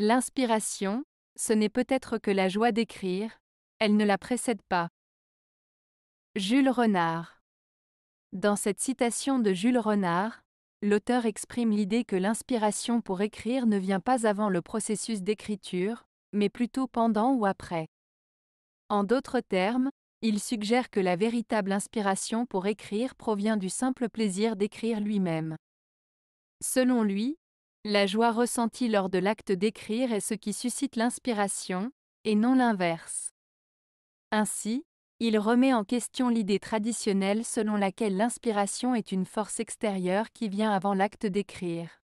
L'inspiration, ce n'est peut-être que la joie d'écrire, elle ne la précède pas. Jules Renard Dans cette citation de Jules Renard, l'auteur exprime l'idée que l'inspiration pour écrire ne vient pas avant le processus d'écriture, mais plutôt pendant ou après. En d'autres termes, il suggère que la véritable inspiration pour écrire provient du simple plaisir d'écrire lui-même. Selon lui, la joie ressentie lors de l'acte d'écrire est ce qui suscite l'inspiration, et non l'inverse. Ainsi, il remet en question l'idée traditionnelle selon laquelle l'inspiration est une force extérieure qui vient avant l'acte d'écrire.